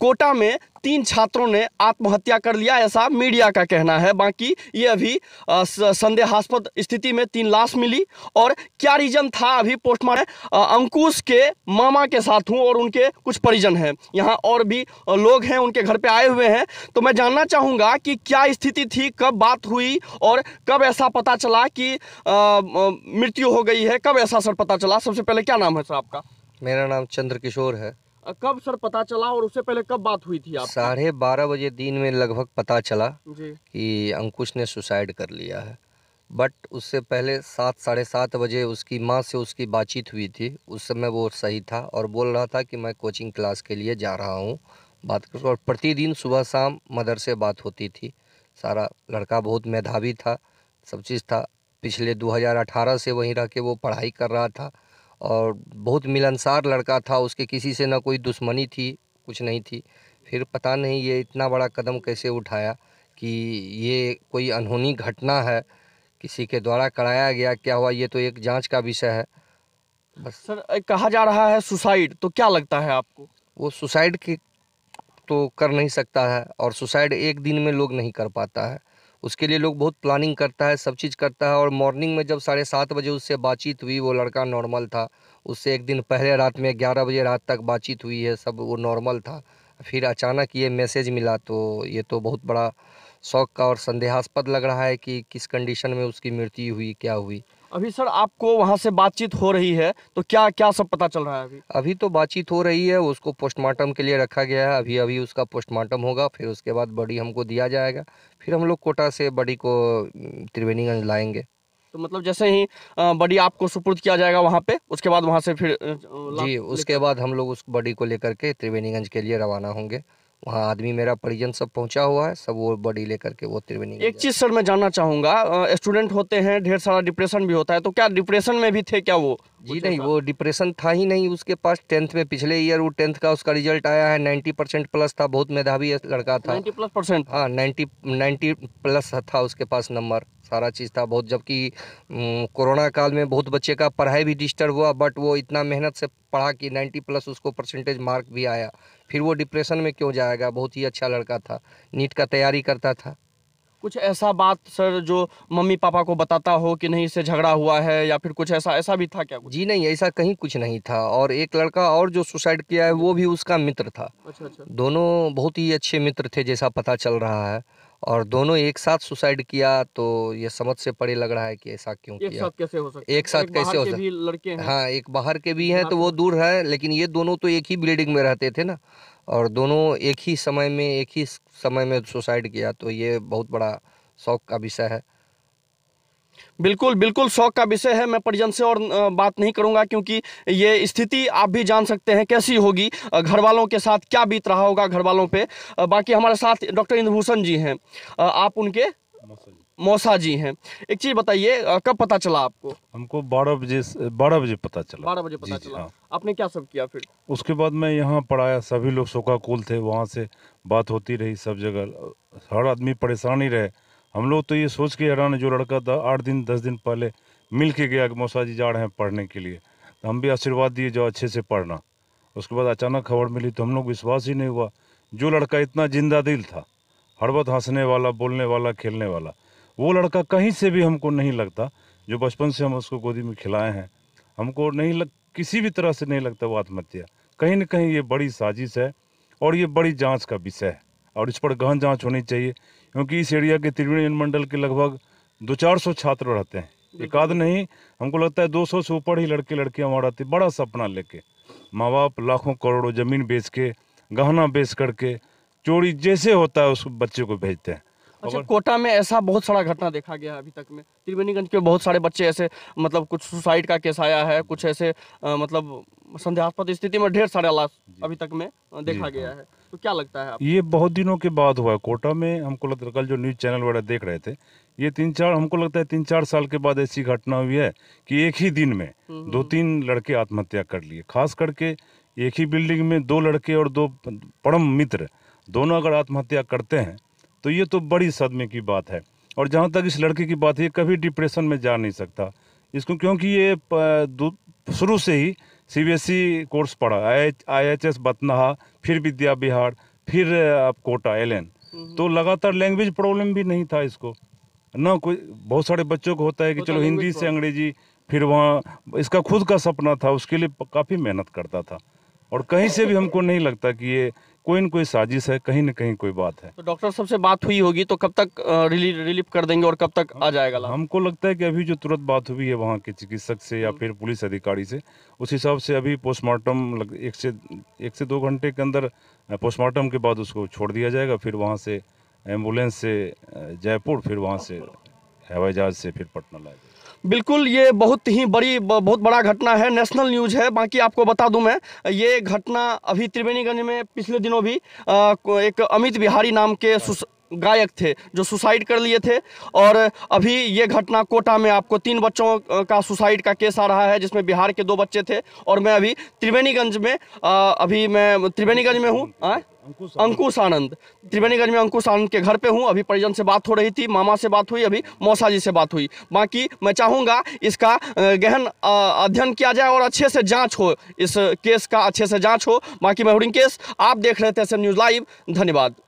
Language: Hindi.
कोटा में तीन छात्रों ने आत्महत्या कर लिया ऐसा मीडिया का कहना है बाकी ये अभी संदेहास्पद स्थिति में तीन लाश मिली और क्या रीजन था अभी पोस्टमार्टम अंकुश के मामा के साथ हूँ और उनके कुछ परिजन हैं यहाँ और भी लोग हैं उनके घर पे आए हुए हैं तो मैं जानना चाहूँगा कि क्या स्थिति थी कब बात हुई और कब ऐसा पता चला कि मृत्यु हो गई है कब ऐसा सर पता चला सबसे पहले क्या नाम है सर आपका मेरा नाम चंद्र किशोर है कब सर पता चला और उससे पहले कब बात हुई थी आप साढ़े बारह बजे दिन में लगभग पता चला जी कि अंकुश ने सुसाइड कर लिया है बट उससे पहले सात साढ़े सात बजे उसकी माँ से उसकी बातचीत हुई थी उस समय वो सही था और बोल रहा था कि मैं कोचिंग क्लास के लिए जा रहा हूँ बात कर और प्रतिदिन सुबह शाम मदर से बात होती थी सारा लड़का बहुत मेधावी था सब चीज़ था पिछले 2018 से वहीं रह के वो पढ़ाई कर रहा था और बहुत मिलनसार लड़का था उसके किसी से ना कोई दुश्मनी थी कुछ नहीं थी फिर पता नहीं ये इतना बड़ा कदम कैसे उठाया कि ये कोई अनहोनी घटना है किसी के द्वारा कराया गया क्या हुआ ये तो एक जांच का विषय है बस सर कहा जा रहा है सुसाइड तो क्या लगता है आपको वो सुसाइड की तो कर नहीं सकता है और सुसाइड एक दिन में लोग नहीं कर पाता है उसके लिए लोग बहुत प्लानिंग करता है सब चीज़ करता है और मॉर्निंग में जब साढ़े सात बजे उससे बातचीत हुई वो लड़का नॉर्मल था उससे एक दिन पहले रात में ग्यारह बजे रात तक बातचीत हुई है सब वो नॉर्मल था फिर अचानक ये मैसेज मिला तो ये तो बहुत बड़ा शौक का और संदेहास्पद लग रहा है कि किस कंडीशन में उसकी मृत्यु हुई क्या हुई अभी सर आपको वहाँ से बातचीत हो रही है तो क्या क्या सब पता चल रहा है अभी अभी तो बातचीत हो रही है उसको पोस्टमार्टम के लिए रखा गया है अभी अभी उसका पोस्टमार्टम होगा फिर उसके बाद बडी हमको दिया जाएगा फिर हम लोग कोटा से बडी को त्रिवेणीगंज लाएंगे तो मतलब जैसे ही बडी आपको सुपुर्द किया जाएगा वहाँ पे उसके बाद वहाँ से फिर जी उसके बाद हम लोग उस बड़ी को लेकर के त्रिवेणीगंज के लिए रवाना होंगे वहाँ आदमी मेरा परिजन सब पहुँचा हुआ है सब वो बॉडी लेकर के वो त्रिवेणी एक चीज़ सर मैं जानना चाहूँगा स्टूडेंट होते हैं ढेर सारा डिप्रेशन भी होता है तो क्या डिप्रेशन में भी थे क्या वो जी नहीं वो डिप्रेशन था ही नहीं उसके पास टेंथ में पिछले ईयर वो टेंथ का उसका रिजल्ट आया है नाइन्टी परसेंट प्लस था बहुत मेधावी लड़का था नाइन्टी प्लस परसेंट हाँ नाइन्टी नाइन्टी प्लस था उसके पास नंबर सारा चीज़ था बहुत जबकि कोरोना काल में बहुत बच्चे का पढ़ाई भी डिस्टर्ब हुआ बट वो इतना मेहनत से पढ़ा कि 90 प्लस उसको परसेंटेज मार्क भी आया फिर वो डिप्रेशन में क्यों जाएगा बहुत ही अच्छा लड़का था नीट का तैयारी करता था कुछ ऐसा बात सर जो मम्मी पापा को बताता हो कि नहीं इससे झगड़ा हुआ है या फिर कुछ ऐसा ऐसा भी था क्या जी नहीं ऐसा कहीं कुछ नहीं था और एक लड़का और जो सुसाइड किया है वो भी उसका मित्र था अच्छा अच्छा दोनों बहुत ही अच्छे मित्र थे जैसा पता चल रहा है और दोनों एक साथ सुसाइड किया तो ये समझ से परे लग रहा है कि ऐसा क्यों एक किया साथ कैसे हो सकता एक साथ एक कैसे हो सकता लड़के हैं हाँ एक बाहर के भी हैं तो वो दूर है लेकिन ये दोनों तो एक ही बिल्डिंग में रहते थे ना और दोनों एक ही समय में एक ही समय में सुसाइड किया तो ये बहुत बड़ा शौक का विषय है बिल्कुल बिल्कुल शौक का विषय है मैं परिजन से और बात नहीं करूंगा क्योंकि ये स्थिति आप भी जान सकते हैं कैसी होगी घर वालों के साथ क्या बीत रहा होगा घर वालों पे बाकी हमारे साथ डॉक्टर इंद्रभूषण जी हैं आप उनके मौसा जी हैं एक चीज बताइए कब पता चला आपको हमको बारह बजे बारह बजे पता चला बारह बजे पता चला हाँ। आपने क्या सब किया फिर उसके बाद मैं यहाँ पढ़ाया सभी लोग शोकाकुल थे वहाँ से बात होती रही सब जगह हर आदमी परेशान ही रहे हम लोग तो ये सोच के हैरान जो लड़का था आठ दिन दस दिन पहले मिल के गया कि मौसा जी जा रहे हैं पढ़ने के लिए तो हम भी आशीर्वाद दिए जाओ अच्छे से पढ़ना उसके बाद अचानक खबर मिली तो हम लोग विश्वास ही नहीं हुआ जो लड़का इतना जिंदा दिल था हर वक्त हंसने वाला बोलने वाला खेलने वाला वो लड़का कहीं से भी हमको नहीं लगता जो बचपन से हम उसको गोदी में खिलाए हैं हमको नहीं लग किसी भी तरह से नहीं लगता वो आत्महत्या कहीं ना कहीं ये बड़ी साजिश है और ये बड़ी जांच का विषय है और इस पर गहन जांच होनी चाहिए क्योंकि इस एरिया के त्रिवेणी मंडल के लगभग दो चार सौ छात्र रहते हैं एक आध नहीं हमको लगता है दो सौ से ऊपर ही लड़के लड़कियाँ वहाँ रहते बड़ा सपना लेके माँ बाप लाखों करोड़ों ज़मीन बेच के गहना बेच करके चोरी जैसे होता है उस बच्चे को भेजते हैं अच्छा कोटा में ऐसा बहुत सारा घटना देखा गया है अभी तक में त्रिवेणीगंज के बहुत सारे बच्चे ऐसे मतलब कुछ सुसाइड का केस आया है कुछ ऐसे आ, मतलब संध्यास्पद स्थिति में ढेर सारे लाश अभी तक में देखा गया हाँ। है तो क्या लगता है आप? ये बहुत दिनों के बाद हुआ कोटा में हमको लगता कल जो न्यूज़ चैनल वगैरह देख रहे थे ये तीन चार हमको लगता है तीन चार साल के बाद ऐसी घटना हुई है कि एक ही दिन में हम्म, हम्म। दो तीन लड़के आत्महत्या कर लिए खास करके एक ही बिल्डिंग में दो लड़के और दो परम मित्र दोनों अगर आत्महत्या करते हैं तो ये तो बड़ी सदमे की बात है और जहाँ तक इस लड़के की बात है कभी डिप्रेशन में जा नहीं सकता इसको क्योंकि ये शुरू से ही सीबीएसई कोर्स e पढ़ा आई एच एस बतनाहा फिर विद्या बिहार फिर आप कोटा एल हम्म। तो लगातार लैंग्वेज प्रॉब्लम भी नहीं था इसको ना कोई बहुत सारे बच्चों को होता है कि चलो हिंदी से अंग्रेजी फिर वहाँ इसका खुद का सपना था उसके लिए काफ़ी मेहनत करता था और कहीं से भी हमको नहीं लगता कि ये कोई ना कोई साजिश है कहीं ना कहीं कोई बात है तो डॉक्टर साहब से बात हुई होगी तो कब तक रिली, रिलीफ कर देंगे और कब तक आ जाएगा लाभ हमको लगता है कि अभी जो तुरंत बात हुई है वहाँ के चिकित्सक से या हम्म। फिर पुलिस अधिकारी से उस हिसाब से अभी पोस्टमार्टम लग एक से एक से दो घंटे के अंदर पोस्टमार्टम के बाद उसको छोड़ दिया जाएगा फिर वहाँ से एम्बुलेंस से जयपुर फिर वहाँ से हवाई जहाज़ से फिर पटना लाया जाएगा बिल्कुल ये बहुत ही बड़ी बहुत बड़ा घटना है नेशनल न्यूज़ है बाकी आपको बता दूं मैं ये घटना अभी त्रिवेणीगंज में पिछले दिनों भी एक अमित बिहारी नाम के गायक थे जो सुसाइड कर लिए थे और अभी ये घटना कोटा में आपको तीन बच्चों का सुसाइड का केस आ रहा है जिसमें बिहार के दो बच्चे थे और मैं अभी त्रिवेणीगंज में अभी मैं त्रिवेणीगंज में हूँ अंकुश आनंद त्रिवेणीगंज में अंकुश आनंद के घर पे हूँ अभी परिजन से बात हो रही थी मामा से बात हुई अभी मौसा जी से बात हुई बाकी मैं चाहूँगा इसका गहन अध्ययन किया जाए और अच्छे से जाँच हो इस केस का अच्छे से जाँच हो बाकी मैं हुडिंग केस आप देख रहे थे एस न्यूज़ लाइव धन्यवाद